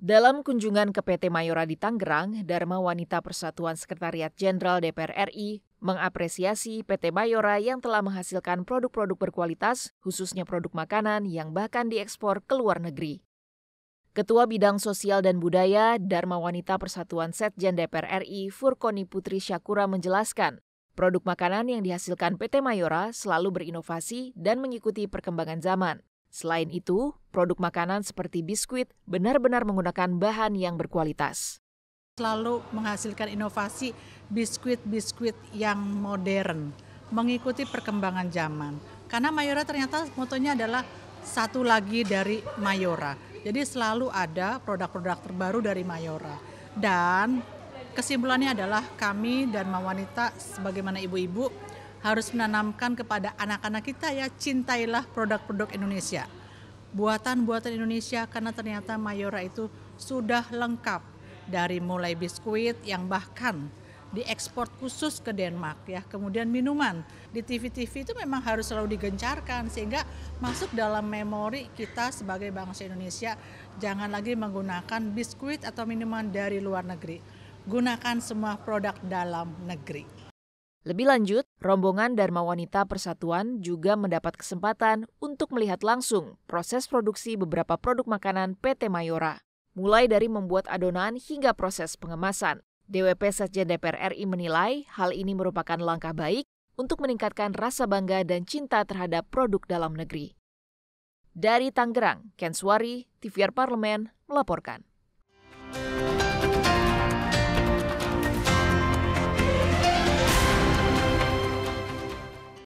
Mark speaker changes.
Speaker 1: Dalam kunjungan ke PT Mayora di Tangerang, Dharma Wanita Persatuan Sekretariat Jenderal DPR RI mengapresiasi PT Mayora yang telah menghasilkan produk-produk berkualitas, khususnya produk makanan yang bahkan diekspor ke luar negeri. Ketua Bidang Sosial dan Budaya Dharma Wanita Persatuan Setjen DPR RI Furkoni Putri Syakura menjelaskan, produk makanan yang dihasilkan PT Mayora selalu berinovasi dan mengikuti perkembangan zaman. Selain itu, produk makanan seperti biskuit benar-benar menggunakan bahan yang berkualitas.
Speaker 2: Selalu menghasilkan inovasi biskuit-biskuit yang modern, mengikuti perkembangan zaman. Karena Mayora ternyata motonya adalah satu lagi dari Mayora. Jadi selalu ada produk-produk terbaru dari Mayora. Dan kesimpulannya adalah kami dan wanita sebagaimana ibu-ibu harus menanamkan kepada anak-anak kita ya cintailah produk-produk Indonesia. Buatan-buatan Indonesia karena ternyata Mayora itu sudah lengkap dari mulai biskuit yang bahkan diekspor khusus ke Denmark ya. Kemudian minuman di TV-TV itu memang harus selalu digencarkan sehingga masuk dalam memori kita sebagai bangsa Indonesia. Jangan lagi menggunakan biskuit atau minuman dari luar negeri. Gunakan semua produk dalam negeri.
Speaker 1: Lebih lanjut, rombongan Dharma Wanita Persatuan juga mendapat kesempatan untuk melihat langsung proses produksi beberapa produk makanan PT Mayora, mulai dari membuat adonan hingga proses pengemasan. DWP Sekjen DPR RI menilai hal ini merupakan langkah baik untuk meningkatkan rasa bangga dan cinta terhadap produk dalam negeri. Dari Tangerang, Kenswari, TVR Parlemen melaporkan.